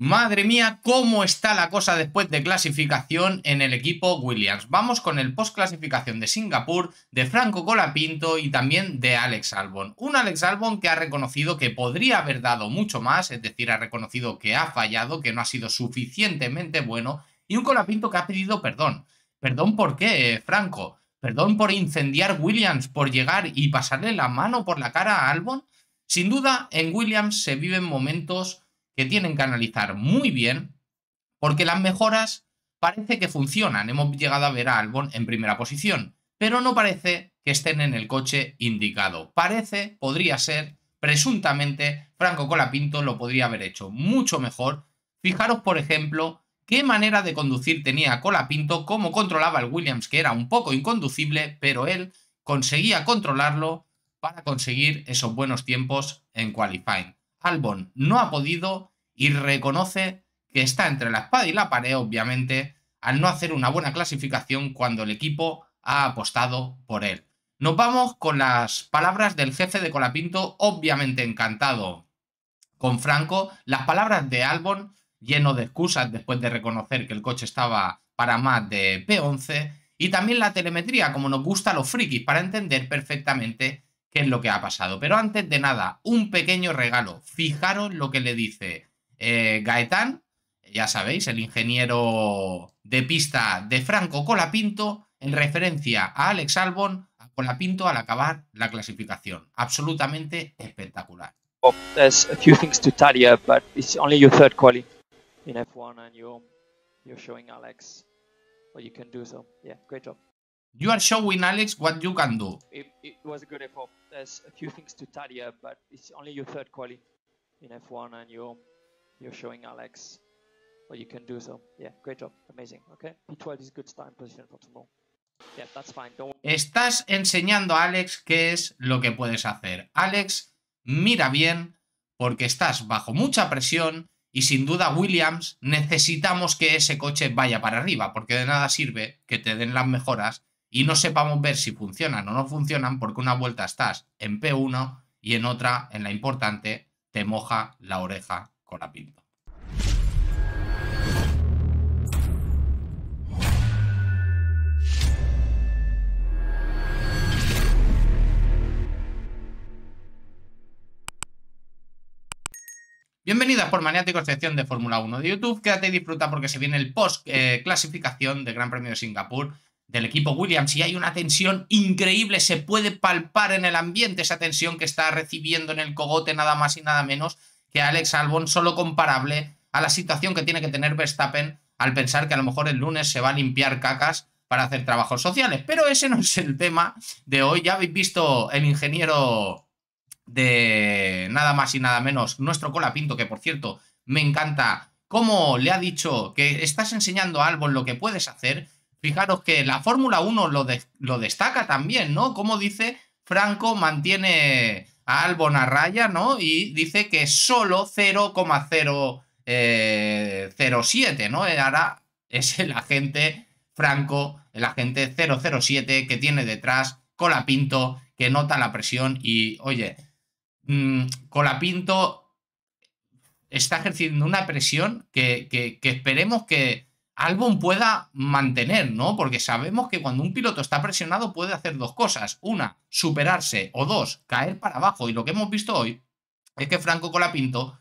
Madre mía, cómo está la cosa después de clasificación en el equipo Williams. Vamos con el post-clasificación de Singapur, de Franco Colapinto y también de Alex Albon. Un Alex Albon que ha reconocido que podría haber dado mucho más, es decir, ha reconocido que ha fallado, que no ha sido suficientemente bueno, y un Colapinto que ha pedido perdón. ¿Perdón por qué, eh, Franco? ¿Perdón por incendiar Williams, por llegar y pasarle la mano por la cara a Albon? Sin duda, en Williams se viven momentos que tienen que analizar muy bien, porque las mejoras parece que funcionan. Hemos llegado a ver a Albon en primera posición, pero no parece que estén en el coche indicado. Parece, podría ser, presuntamente, Franco Colapinto lo podría haber hecho mucho mejor. Fijaros, por ejemplo, qué manera de conducir tenía Colapinto, cómo controlaba el Williams, que era un poco inconducible, pero él conseguía controlarlo para conseguir esos buenos tiempos en qualifying. Albon no ha podido y reconoce que está entre la espada y la pared, obviamente, al no hacer una buena clasificación cuando el equipo ha apostado por él. Nos vamos con las palabras del jefe de Colapinto, obviamente encantado con Franco, las palabras de Albon, lleno de excusas después de reconocer que el coche estaba para más de P11, y también la telemetría, como nos gusta a los frikis, para entender perfectamente qué es lo que ha pasado. Pero antes de nada, un pequeño regalo. Fijaros lo que le dice eh, Gaetán, ya sabéis, el ingeniero de pista de Franco Colapinto, en referencia a Alex Albon, a Colapinto al acabar la clasificación. Absolutamente espectacular. F1 Alex you can do, so yeah, You are showing Alex what you can do. It, it was a good effort. There's a few things to tidy up, but it's only your third quali in F1, and you you're showing Alex what you can do. So yeah, great job, amazing. Okay, P12 is good starting position for tomorrow. Yeah, that's fine. Don't... Estás enseñando a Alex qué es lo que puedes hacer. Alex, mira bien, porque estás bajo mucha presión y sin duda Williams necesitamos que ese coche vaya para arriba, porque de nada sirve que te den las mejoras y no sepamos ver si funcionan o no funcionan porque una vuelta estás en P1 y en otra, en la importante, te moja la oreja con la pinta. Bienvenidas por maniático sección de Fórmula 1 de YouTube. Quédate y disfruta porque se viene el post eh, clasificación del Gran Premio de Singapur del equipo Williams y hay una tensión increíble, se puede palpar en el ambiente esa tensión que está recibiendo en el cogote nada más y nada menos que Alex Albon, solo comparable a la situación que tiene que tener Verstappen al pensar que a lo mejor el lunes se va a limpiar cacas para hacer trabajos sociales. Pero ese no es el tema de hoy. Ya habéis visto el ingeniero de nada más y nada menos, nuestro Pinto, que por cierto me encanta cómo le ha dicho que estás enseñando a Albon lo que puedes hacer Fijaros que la Fórmula 1 lo, destaca también, ¿no? Como dice, Franco mantiene a Albon a raya, ¿no? Y dice que solo 0,007, eh, ¿no? Eh, ahora es el agente Franco, el agente 007 que tiene detrás Colapinto, que nota la presión y, oye, mm, Colapinto está ejerciendo una presión que esperemos que, Albon pueda mantener, ¿no? Porque sabemos que cuando un piloto está presionado puede hacer dos cosas. Una, superarse o dos, caer para abajo. Y lo que hemos visto hoy es que Franco Colapinto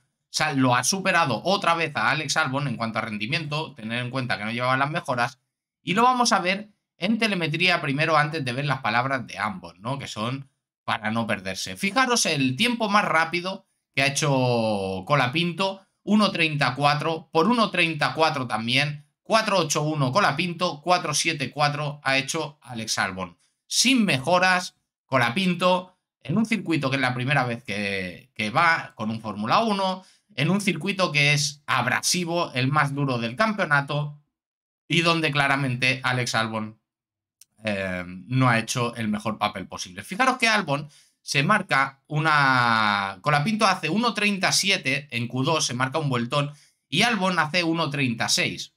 lo ha superado otra vez a Alex Albon en cuanto a rendimiento, tener en cuenta que no llevaba las mejoras. Y lo vamos a ver en telemetría primero antes de ver las palabras de ambos, ¿no? Que son para no perderse. Fijaros el tiempo más rápido que ha hecho Colapinto, 1.34 por 1.34 también 481 Colapinto, 4-7-4 ha hecho Alex Albon. Sin mejoras, Colapinto, en un circuito que es la primera vez que, va con un Fórmula 1, en un circuito que es abrasivo, el más duro del campeonato, y donde claramente Alex Albon eh, no ha hecho el mejor papel posible. Fijaros que Albon se marca una. Colapinto hace 1.37 en Q2, se marca un vueltón, y Albon hace 1.36.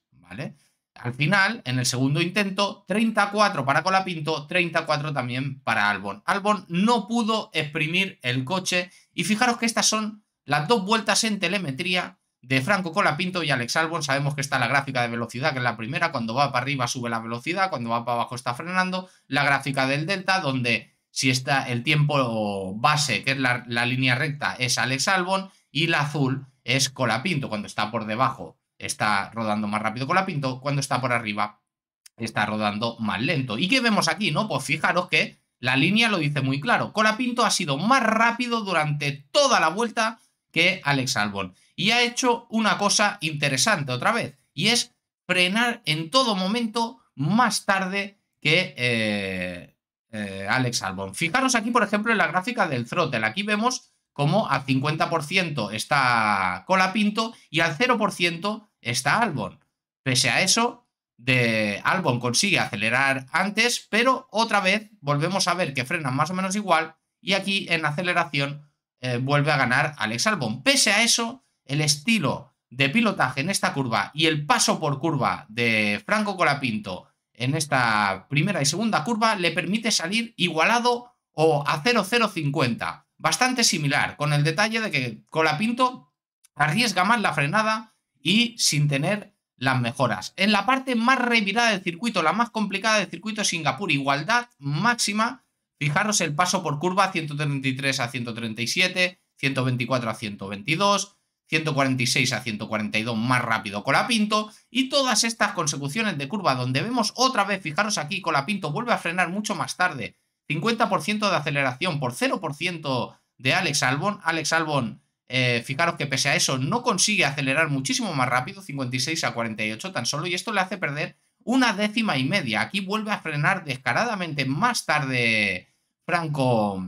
Al final, en el segundo intento, 34 para Colapinto, 34 también para Albon. Albon no pudo exprimir el coche y fijaros que estas son las dos vueltas en telemetría de Franco Colapinto y Alex Albon. Sabemos que está la gráfica de velocidad, que es la primera, cuando va para arriba sube la velocidad, cuando va para abajo está frenando. La gráfica del delta, donde si está el tiempo base, que es la, la línea recta, es Alex Albon y la azul es Colapinto, cuando está por debajo está rodando más rápido con Pinto, cuando está por arriba está rodando más lento. ¿Y qué vemos aquí? No, pues fijaros que la línea lo dice muy claro. Colapinto ha sido más rápido durante toda la vuelta que Alex Albon. Y ha hecho una cosa interesante otra vez. Y es frenar en todo momento más tarde que eh, eh, Alex Albon. Fijaros aquí, por ejemplo, en la gráfica del throttle. Aquí vemos cómo al 50% está Colapinto y al 0% está Albon. Pese a eso, de Albon consigue acelerar antes, pero otra vez volvemos a ver que frenan más o menos igual y aquí en aceleración eh, vuelve a ganar Alex Albon. Pese a eso, el estilo de pilotaje en esta curva y el paso por curva de Franco Colapinto en esta primera y segunda curva le permite salir igualado o a 0,050. Bastante similar, con el detalle de que Colapinto arriesga más la frenada y sin tener las mejoras. En la parte más revirada del circuito, la más complicada del circuito, Singapur, igualdad máxima. Fijaros el paso por curva 133 a 137, 124 a 122, 146 a 142 más rápido Colapinto y todas estas consecuciones de curva donde vemos otra vez, fijaros aquí, Colapinto vuelve a frenar mucho más tarde, 50% de aceleración por 0% de Alex Albon, Alex Albon eh, fijaros que pese a eso no consigue acelerar muchísimo más rápido, 56 a 48 tan solo, y esto le hace perder una décima y media. Aquí vuelve a frenar descaradamente más tarde Franco,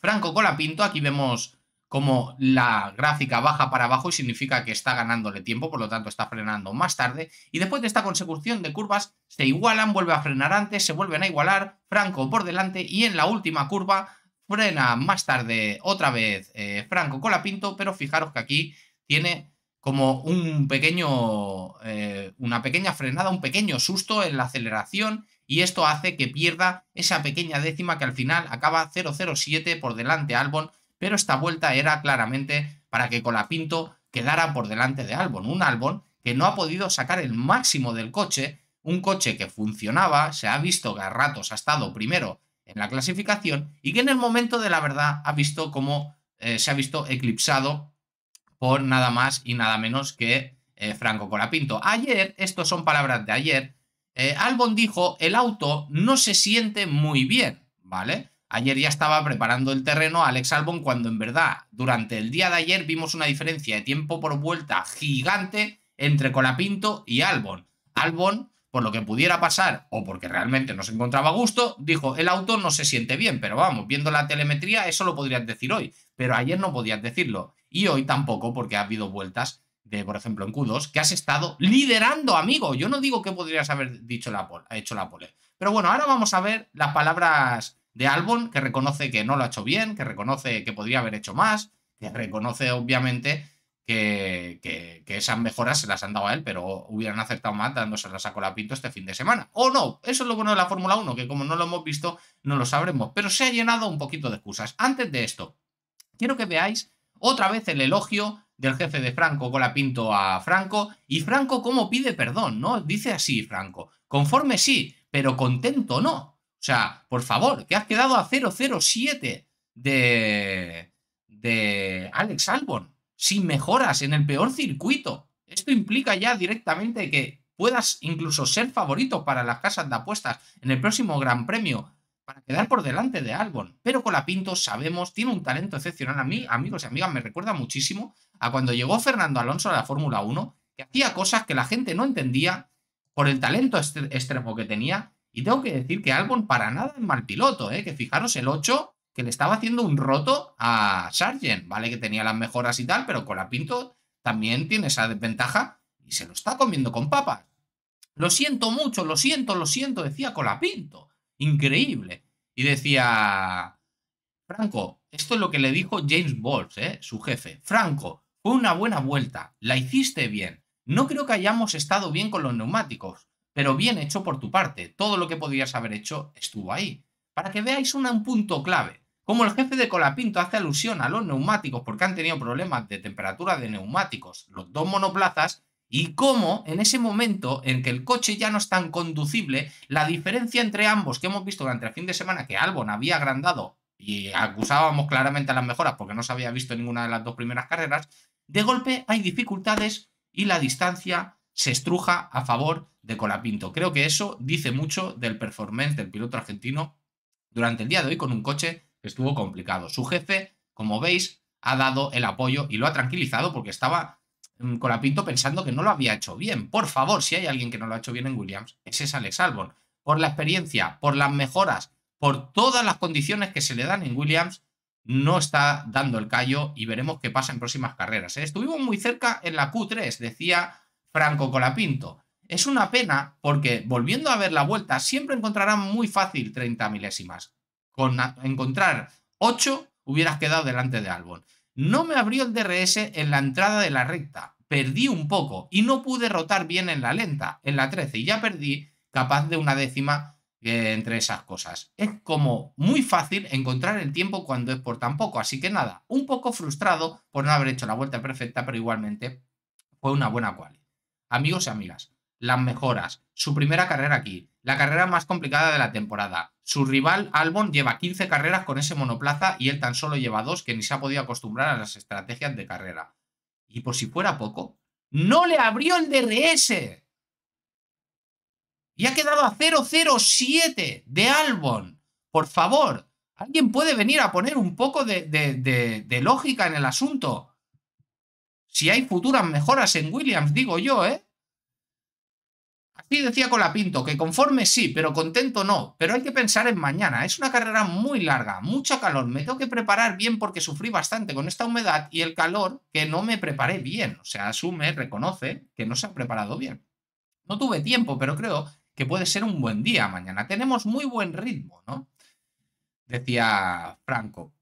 Franco Colapinto. Aquí vemos como la gráfica baja para abajo y significa que está ganándole tiempo, por lo tanto está frenando más tarde. Y después de esta consecución de curvas, se igualan, vuelve a frenar antes, se vuelven a igualar, Franco por delante y en la última curva Frena más tarde otra vez eh, Franco Colapinto, pero fijaros que aquí tiene como un pequeño, eh, una pequeña frenada, un pequeño susto en la aceleración y esto hace que pierda esa pequeña décima que al final acaba 007 por delante Albon, pero esta vuelta era claramente para que Colapinto quedara por delante de Albon, un Albon que no ha podido sacar el máximo del coche, un coche que funcionaba, se ha visto que a ratos ha estado primero en la clasificación y que en el momento de la verdad ha visto cómo eh, se ha visto eclipsado por nada más y nada menos que eh, Franco Colapinto. Ayer, esto son palabras de ayer, eh, Albon dijo, el auto no se siente muy bien, ¿vale? Ayer ya estaba preparando el terreno Alex Albon cuando en verdad durante el día de ayer vimos una diferencia de tiempo por vuelta gigante entre Colapinto y Albon. Albon por lo que pudiera pasar o porque realmente no se encontraba a gusto, dijo, el auto no se siente bien, pero vamos, viendo la telemetría, eso lo podrías decir hoy, pero ayer no podías decirlo. Y hoy tampoco, porque ha habido vueltas de, por ejemplo, en Q2, que has estado liderando, amigo. Yo no digo que podrías haber dicho la pole, hecho la pole. Pero bueno, ahora vamos a ver las palabras de Albon, que reconoce que no lo ha hecho bien, que reconoce que podría haber hecho más, que reconoce, obviamente, que, que, esas mejoras se las han dado a él, pero hubieran acertado más dándoselas a Colapinto este fin de semana. O no, eso es lo bueno de la Fórmula 1, que como no lo hemos visto, no lo sabremos. Pero se ha llenado un poquito de excusas. Antes de esto, quiero que veáis otra vez el elogio del jefe de Franco Colapinto a Franco. Y Franco, ¿cómo pide perdón? ¿No? Dice así, Franco. Conforme sí, pero contento no. O sea, por favor, que has quedado a 007 de. de Alex Albon sin mejoras en el peor circuito. Esto implica ya directamente que puedas incluso ser favorito para las casas de apuestas en el próximo Gran Premio para quedar por delante de Albon. Pero Colapinto, sabemos, tiene un talento excepcional. A mí, amigos y amigas, me recuerda muchísimo a cuando llegó Fernando Alonso a la Fórmula 1, que hacía cosas que la gente no entendía por el talento extremo que tenía. Y tengo que decir que Albon para nada es mal piloto, ¿eh? que fijaros, el 8 que le estaba haciendo un roto a Sargent, ¿vale? Que tenía las mejoras y tal, pero con la Pinto también tiene esa desventaja y se lo está comiendo con papas. Lo siento mucho, lo siento, lo siento, decía Colapinto. Increíble. Y decía, Franco, esto es lo que le dijo James Balls, ¿eh? su jefe. Franco, fue una buena vuelta, la hiciste bien. No creo que hayamos estado bien con los neumáticos, pero bien hecho por tu parte. Todo lo que podías haber hecho estuvo ahí. Para que veáis un punto clave. Como el jefe de Colapinto hace alusión a los neumáticos porque han tenido problemas de temperatura de neumáticos, los dos monoplazas, y cómo en ese momento en que el coche ya no es tan conducible, la diferencia entre ambos que hemos visto durante el fin de semana que Albon había agrandado y acusábamos claramente a las mejoras porque no se había visto ninguna de las dos primeras carreras, de golpe hay dificultades y la distancia se estruja a favor de Colapinto. Creo que eso dice mucho del performance del piloto argentino durante el día de hoy con un coche estuvo complicado. Su jefe, como veis, ha dado el apoyo y lo ha tranquilizado porque estaba mm, con la pensando que no lo había hecho bien. Por favor, si hay alguien que no lo ha hecho bien en Williams, ese es Alex Albon. Por la experiencia, por las mejoras, por todas las condiciones que se le dan en Williams, no está dando el callo y veremos qué pasa en próximas carreras. ¿eh? Estuvimos muy cerca en la Q3, decía Franco Colapinto. Es una pena porque volviendo a ver la vuelta siempre encontrarán muy fácil 30 milésimas con encontrar 8 hubieras quedado delante de Albon. No me abrió el DRS en la entrada de la recta, perdí un poco y no pude rotar bien en la lenta, en la 13, y ya perdí capaz de una décima eh, entre esas cosas. Es como muy fácil encontrar el tiempo cuando es por tan poco, así que nada, un poco frustrado por no haber hecho la vuelta perfecta, pero igualmente fue una buena cual. Amigos y amigas, las mejoras, su primera carrera aquí, la carrera más complicada de la temporada, su rival Albon lleva 15 carreras con ese monoplaza y él tan solo lleva dos que ni se ha podido acostumbrar a las estrategias de carrera. Y por si fuera poco, no le abrió el DRS. Y ha quedado a 007 de Albon. Por favor, alguien puede venir a poner un poco de, de lógica en el asunto. Si hay futuras mejoras en Williams, digo yo, ¿eh? Así decía Colapinto, que conforme sí, pero contento no, pero hay que pensar en mañana. Es una carrera muy larga, mucho calor, me tengo que preparar bien porque sufrí bastante con esta humedad y el calor que no me preparé bien. O sea, asume, reconoce que no se ha preparado bien. No tuve tiempo, pero creo que puede ser un buen día mañana. Tenemos muy buen ritmo, ¿no? Decía Franco.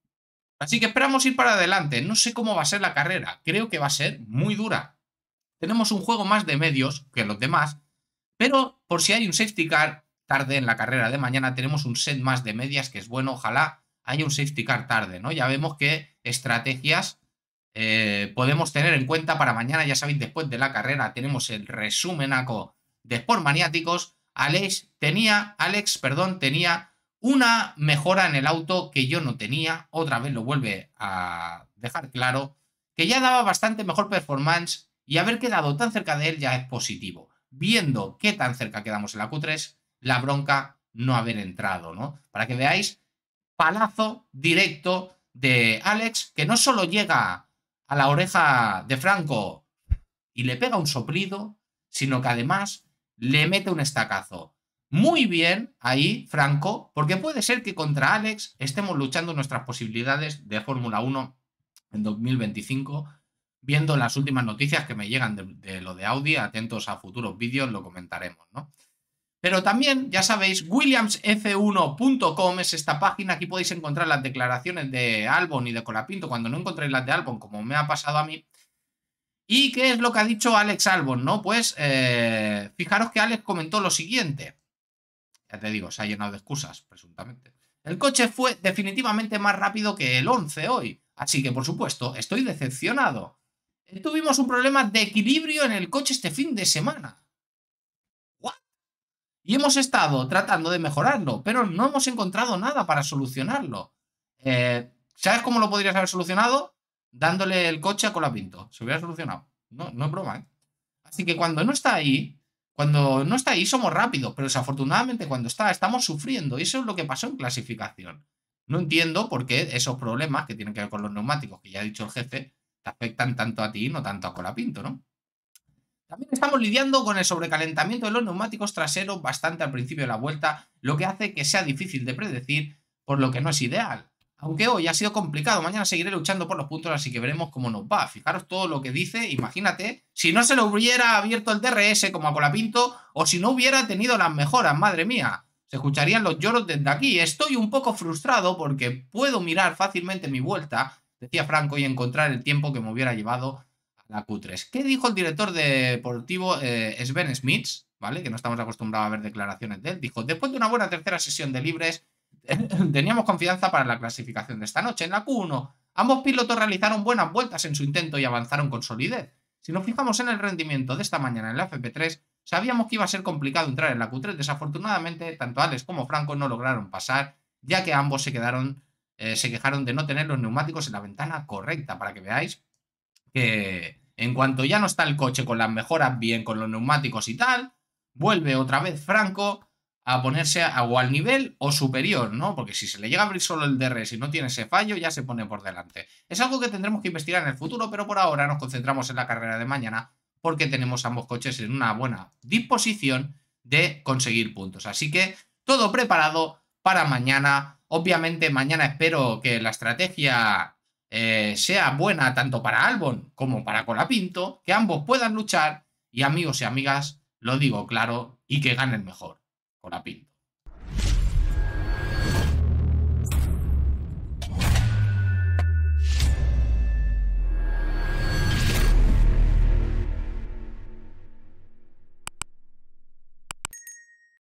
Así que esperamos ir para adelante. No sé cómo va a ser la carrera. Creo que va a ser muy dura. Tenemos un juego más de medios que los demás pero por si hay un safety car tarde en la carrera de mañana, tenemos un set más de medias que es bueno. Ojalá haya un safety car tarde, ¿no? Ya vemos qué estrategias eh, podemos tener en cuenta para mañana. Ya sabéis, después de la carrera tenemos el resumen de Sport Maniáticos. Alex tenía, Alex, perdón, tenía una mejora en el auto que yo no tenía. Otra vez lo vuelve a dejar claro. Que ya daba bastante mejor performance y haber quedado tan cerca de él ya es positivo viendo qué tan cerca quedamos en la Q3, la bronca no haber entrado, ¿no? Para que veáis, palazo directo de Alex, que no solo llega a la oreja de Franco y le pega un soplido, sino que además le mete un estacazo. Muy bien ahí, Franco, porque puede ser que contra Alex estemos luchando nuestras posibilidades de Fórmula 1 en 2025 viendo las últimas noticias que me llegan de, lo de Audi, atentos a futuros vídeos, lo comentaremos, ¿no? Pero también, ya sabéis, williamsf1.com es esta página. Aquí podéis encontrar las declaraciones de Albon y de Colapinto cuando no encontréis las de Albon, como me ha pasado a mí. ¿Y qué es lo que ha dicho Alex Albon? No, pues eh, fijaros que Alex comentó lo siguiente. Ya te digo, se ha llenado de excusas, presuntamente. El coche fue definitivamente más rápido que el 11 hoy, así que por supuesto estoy decepcionado. Tuvimos un problema de equilibrio en el coche este fin de semana. Y hemos estado tratando de mejorarlo, pero no hemos encontrado nada para solucionarlo. Eh, ¿Sabes cómo lo podrías haber solucionado? Dándole el coche a Colapinto. Se hubiera solucionado. No, no es broma, ¿eh? Así que cuando no está ahí, cuando no está ahí somos rápidos, pero desafortunadamente cuando está estamos sufriendo. Y eso es lo que pasó en clasificación. No entiendo por qué esos problemas que tienen que ver con los neumáticos, que ya ha dicho el jefe, afectan tanto a ti, no tanto a Colapinto, ¿no? También estamos lidiando con el sobrecalentamiento de los neumáticos traseros bastante al principio de la vuelta, lo que hace que sea difícil de predecir, por lo que no es ideal. Aunque hoy ha sido complicado, mañana seguiré luchando por los puntos, así que veremos cómo nos va. Fijaros todo lo que dice, imagínate, si no se le hubiera abierto el DRS como a Colapinto, o si no hubiera tenido las mejoras, madre mía. Se escucharían los lloros desde aquí. Estoy un poco frustrado porque puedo mirar fácilmente mi vuelta decía Franco, y encontrar el tiempo que me hubiera llevado a la Q3. ¿Qué dijo el director deportivo eh, Sven Smith? ¿Vale? Que no estamos acostumbrados a ver declaraciones de él. Dijo, después de una buena tercera sesión de libres, teníamos confianza para la clasificación de esta noche. En la Q1, ambos pilotos realizaron buenas vueltas en su intento y avanzaron con solidez. Si nos fijamos en el rendimiento de esta mañana en la FP3, sabíamos que iba a ser complicado entrar en la Q3. Desafortunadamente, tanto Alex como Franco no lograron pasar, ya que ambos se quedaron eh, se quejaron de no tener los neumáticos en la ventana correcta, para que veáis que en cuanto ya no está el coche con las mejoras bien, con los neumáticos y tal, vuelve otra vez Franco a ponerse a, igual nivel o superior, ¿no? Porque si se le llega a abrir solo el DRS y no tiene ese fallo, ya se pone por delante. Es algo que tendremos que investigar en el futuro, pero por ahora nos concentramos en la carrera de mañana porque tenemos ambos coches en una buena disposición de conseguir puntos. Así que todo preparado para mañana Obviamente mañana espero que la estrategia eh, sea buena tanto para Albon como para Colapinto, que ambos puedan luchar y amigos y amigas, lo digo claro, y que ganen mejor Colapinto.